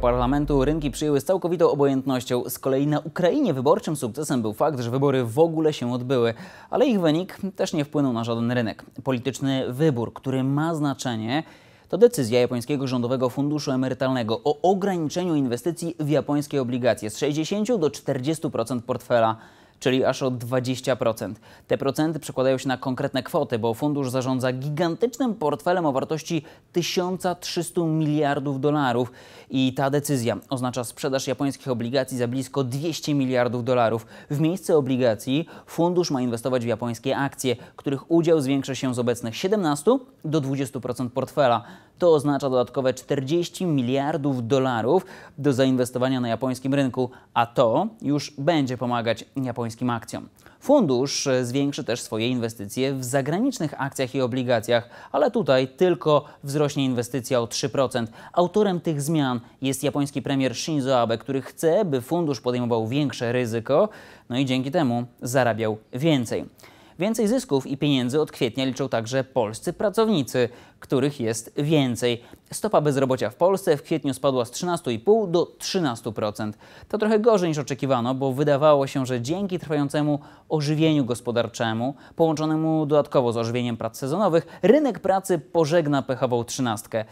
parlamentu rynki przyjęły z całkowitą obojętnością. Z kolei na Ukrainie wyborczym sukcesem był fakt, że wybory w ogóle się odbyły, ale ich wynik też nie wpłynął na żaden rynek. Polityczny wybór, który ma znaczenie, to decyzja japońskiego rządowego funduszu emerytalnego o ograniczeniu inwestycji w japońskie obligacje z 60 do 40% portfela czyli aż o 20%. Te procenty przekładają się na konkretne kwoty, bo fundusz zarządza gigantycznym portfelem o wartości 1300 miliardów dolarów i ta decyzja oznacza sprzedaż japońskich obligacji za blisko 200 miliardów dolarów. W miejsce obligacji fundusz ma inwestować w japońskie akcje, których udział zwiększa się z obecnych 17 do 20% portfela. To oznacza dodatkowe 40 miliardów dolarów do zainwestowania na japońskim rynku, a to już będzie pomagać japońskim japońskim akcjom. Fundusz e, zwiększy też swoje inwestycje w zagranicznych akcjach i obligacjach, ale tutaj tylko wzrośnie inwestycja o 3%. Autorem tych zmian jest japoński premier Shinzo Abe, który chce, by fundusz podejmował większe ryzyko, no i dzięki temu zarabiał więcej. Więcej zysków i pieniędzy od kwietnia liczą także polscy pracownicy, których jest więcej. Stopa bezrobocia w Polsce w kwietniu spadła z 13,5 do 13%. To trochę gorzej niż oczekiwano, bo wydawało się, że dzięki trwającemu ożywieniu gospodarczemu, połączonemu dodatkowo z ożywieniem prac sezonowych, rynek pracy pożegna pechową trzynastkę.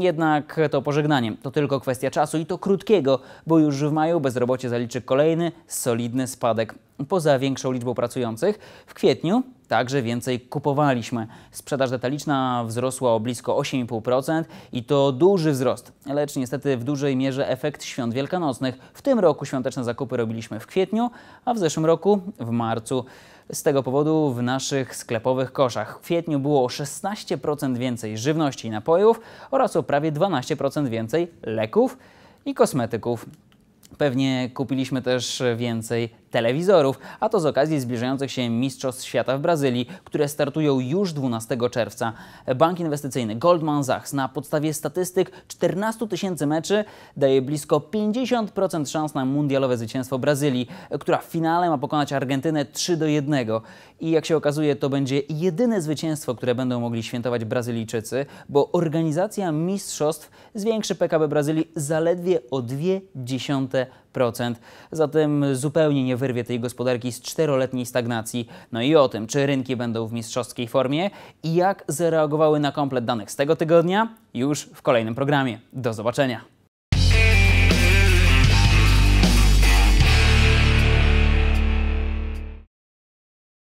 Jednak to pożegnanie to tylko kwestia czasu i to krótkiego, bo już w maju bezrobocie zaliczy kolejny solidny spadek. Poza większą liczbą pracujących w kwietniu także więcej kupowaliśmy. Sprzedaż detaliczna wzrosła o blisko 8,5% i to duży wzrost, lecz niestety w dużej mierze efekt świąt wielkanocnych. W tym roku świąteczne zakupy robiliśmy w kwietniu, a w zeszłym roku w marcu. Z tego powodu w naszych sklepowych koszach w kwietniu było o 16% więcej żywności i napojów oraz o prawie 12% więcej leków i kosmetyków. Pewnie kupiliśmy też więcej telewizorów, a to z okazji zbliżających się Mistrzostw Świata w Brazylii, które startują już 12 czerwca. Bank inwestycyjny Goldman Sachs na podstawie statystyk 14 tysięcy meczy daje blisko 50% szans na mundialowe zwycięstwo Brazylii, która w finale ma pokonać Argentynę 3 do 1. I jak się okazuje, to będzie jedyne zwycięstwo, które będą mogli świętować Brazylijczycy, bo organizacja mistrzostw zwiększy PKB Brazylii zaledwie o 2 dziesiąte Zatem zupełnie nie wyrwie tej gospodarki z czteroletniej stagnacji. No i o tym, czy rynki będą w mistrzowskiej formie i jak zareagowały na komplet danych z tego tygodnia, już w kolejnym programie. Do zobaczenia.